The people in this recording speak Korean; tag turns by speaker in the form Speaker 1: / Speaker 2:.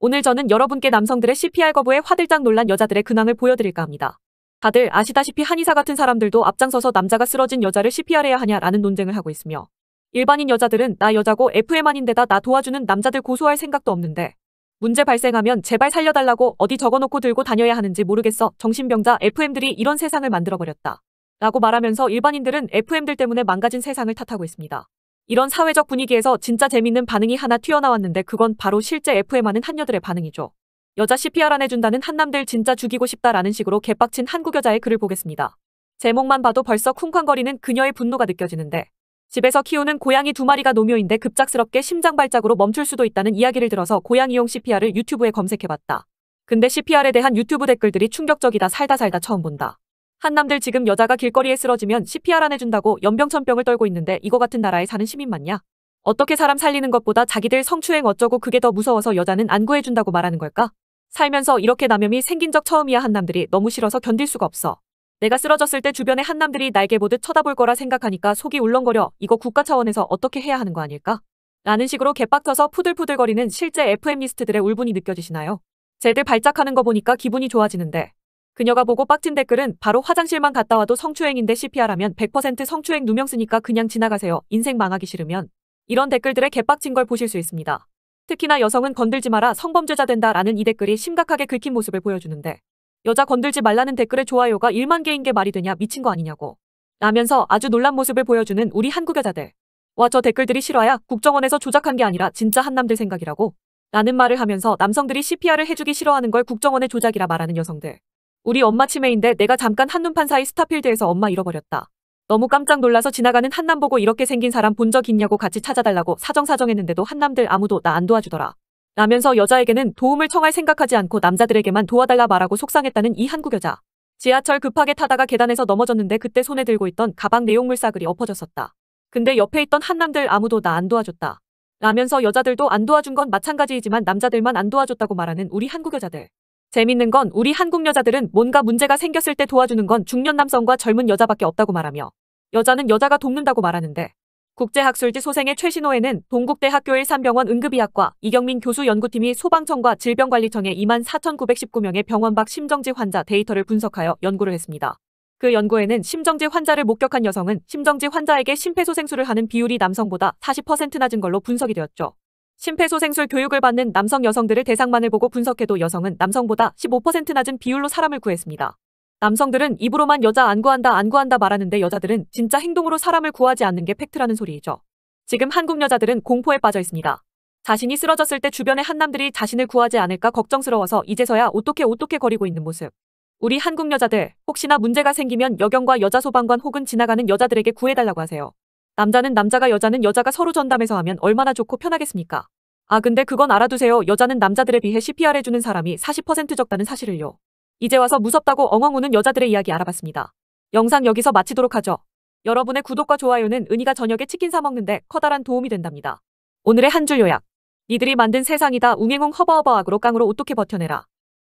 Speaker 1: 오늘 저는 여러분께 남성들의 CPR 거부에 화들짝 놀란 여자들의 근황을 보여드릴까 합니다. 다들 아시다시피 한의사 같은 사람들도 앞장서서 남자가 쓰러진 여자를 CPR해야 하냐라는 논쟁을 하고 있으며 일반인 여자들은 나 여자고 f m 아닌데다나 도와주는 남자들 고소할 생각도 없는데 문제 발생하면 제발 살려달라고 어디 적어놓고 들고 다녀야 하는지 모르겠어 정신병자 FM들이 이런 세상을 만들어버렸다. 라고 말하면서 일반인들은 FM들 때문에 망가진 세상을 탓하고 있습니다. 이런 사회적 분위기에서 진짜 재밌는 반응이 하나 튀어나왔는데 그건 바로 실제 FM하는 한녀들의 반응이죠. 여자 CPR 안 해준다는 한남들 진짜 죽이고 싶다라는 식으로 개빡친 한국 여자의 글을 보겠습니다. 제목만 봐도 벌써 쿵쾅거리는 그녀의 분노가 느껴지는데 집에서 키우는 고양이 두 마리가 노묘인데 급작스럽게 심장발작으로 멈출 수도 있다는 이야기를 들어서 고양이용 CPR을 유튜브에 검색해봤다. 근데 CPR에 대한 유튜브 댓글들이 충격적이다 살다 살다 처음 본다. 한남들 지금 여자가 길거리에 쓰러지면 CPR 안 해준다고 연병천병을 떨고 있는데 이거 같은 나라에 사는 시민 맞냐? 어떻게 사람 살리는 것보다 자기들 성추행 어쩌고 그게 더 무서워서 여자는 안 구해준다고 말하는 걸까? 살면서 이렇게 남염이 생긴 적 처음이야 한남들이 너무 싫어서 견딜 수가 없어. 내가 쓰러졌을 때 주변의 한남들이 날개 보듯 쳐다볼 거라 생각하니까 속이 울렁거려 이거 국가 차원에서 어떻게 해야 하는 거 아닐까? 라는 식으로 개빡터서 푸들푸들거리는 실제 FM 리스트들의 울분이 느껴지시나요? 쟤들 발작하는 거 보니까 기분이 좋아지는데 그녀가 보고 빡친 댓글은 바로 화장실만 갔다 와도 성추행인데 CPR하면 100% 성추행 누명 쓰니까 그냥 지나가세요. 인생 망하기 싫으면. 이런 댓글들의 개빡친 걸 보실 수 있습니다. 특히나 여성은 건들지 마라 성범죄자 된다라는 이 댓글이 심각하게 긁힌 모습을 보여주는데 여자 건들지 말라는 댓글에 좋아요가 1만 개인 게 말이 되냐 미친 거 아니냐고 라면서 아주 놀란 모습을 보여주는 우리 한국 여자들. 와 저 댓글들이 싫어야 국정원에서 조작한 게 아니라 진짜 한남들 생각이라고 라는 말을 하면서 남성들이 CPR을 해주기 싫어하는 걸 국정원의 조작이라 말하는 여성들. 우리 엄마 치매인데 내가 잠깐 한눈판 사이 스타필드에서 엄마 잃어버렸다. 너무 깜짝 놀라서 지나가는 한남 보고 이렇게 생긴 사람 본 적 있냐고 같이 찾아달라고 사정사정했는데도 한남들 아무도 나 안 도와주더라. 라면서 여자에게는 도움을 청할 생각하지 않고 남자들에게만 도와달라 말하고 속상했다는 이 한국 여자. 지하철 급하게 타다가 계단에서 넘어졌는데 그때 손에 들고 있던 가방 내용물 싸그리 엎어졌었다. 근데 옆에 있던 한남들 아무도 나 안 도와줬다. 라면서 여자들도 안 도와준 건 마찬가지이지만 남자들만 안 도와줬다고 말하는 우리 한국 여자들. 재밌는 건 우리 한국 여자들은 뭔가 문제가 생겼을 때 도와주는 건 중년 남성과 젊은 여자밖에 없다고 말하며 여자는 여자가 돕는다고 말하는데 국제학술지 소생의 최신호에는 동국대학교의 산병원 응급의학과 이경민 교수 연구팀이 소방청과 질병관리청의 2만 4,919명의 병원 밖 심정지 환자 데이터를 분석하여 연구를 했습니다. 그 연구에는 심정지 환자를 목격한 여성은 심정지 환자에게 심폐소생술을 하는 비율이 남성보다 40%낮은 걸로 분석이 되었죠. 심폐소생술 교육을 받는 남성 여성들을 대상만을 보고 분석해도 여성은 남성보다 15% 낮은 비율로 사람을 구했습니다. 남성들은 입으로만 여자 안 구한다 안 구한다 말하는데 여자들은 진짜 행동으로 사람을 구하지 않는 게 팩트라는 소리이죠. 지금 한국 여자들은 공포에 빠져 있습니다. 자신이 쓰러졌을 때 주변의 한남들이 자신을 구하지 않을까 걱정스러워서 이제서야 어떻게 어떻게 거리고 있는 모습. 우리 한국 여자들 혹시나 문제가 생기면 여경과 여자 소방관 혹은 지나가는 여자들에게 구해달라고 하세요. 남자는 남자가 여자는 여자가 서로 전담해서 하면 얼마나 좋고 편하겠습니까? 아 근데 그건 알아두세요. 여자는 남자들에 비해 CPR 해주는 사람이 40% 적다는 사실을요. 이제 와서 무섭다고 엉엉 우는 여자들의 이야기 알아봤습니다. 영상 여기서 마치도록 하죠. 여러분의 구독과 좋아요는 은희가 저녁에 치킨 사 먹는데 커다란 도움이 된답니다. 오늘의 한 줄 요약. 니들이 만든 세상이다 웅행웅 허버허버악으로 깡으로 어떻게 버텨내라.